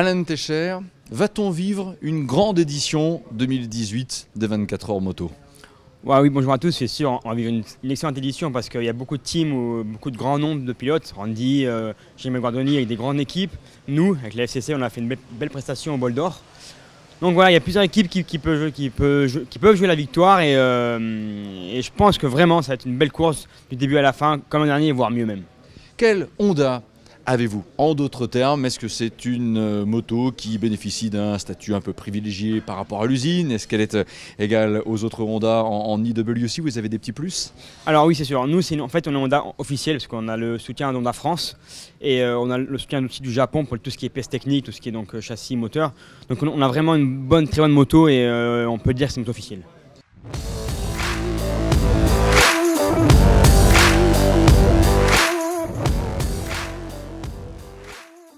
Alain Techer, va-t-on vivre une grande édition 2018 des 24 heures moto Oui, bonjour à tous, c'est sûr, on va vivre une, excellente édition parce qu'il y a beaucoup de teams, ou beaucoup de grands nombres de pilotes, Randy, euh, Jimmy Guardoni avec des grandes équipes. Nous, avec la FCC, on a fait une belle, prestation au bol d'or. Donc voilà, il y a plusieurs équipes qui, peuvent, jouer la victoire et, euh, et je pense que vraiment ça va être une belle course du début à la fin, comme l'an dernier, voire mieux même. Quelle Honda avez-vous En d'autres termes, est-ce que c'est une euh, moto qui bénéficie d'un statut un peu privilégié par rapport à l'usine Est-ce qu'elle est euh, égale aux autres Honda en, en IWC Vous avez des petits plus Alors oui, c'est sûr. Nous, en fait, on est Honda officiel parce qu'on a le soutien d'Honda France et euh, on a le soutien aussi du Japon pour tout ce qui est pièces techniques, tout ce qui est donc châssis, moteur. Donc on, a vraiment une bonne, très bonne moto et on peut dire que c'est une moto officielle.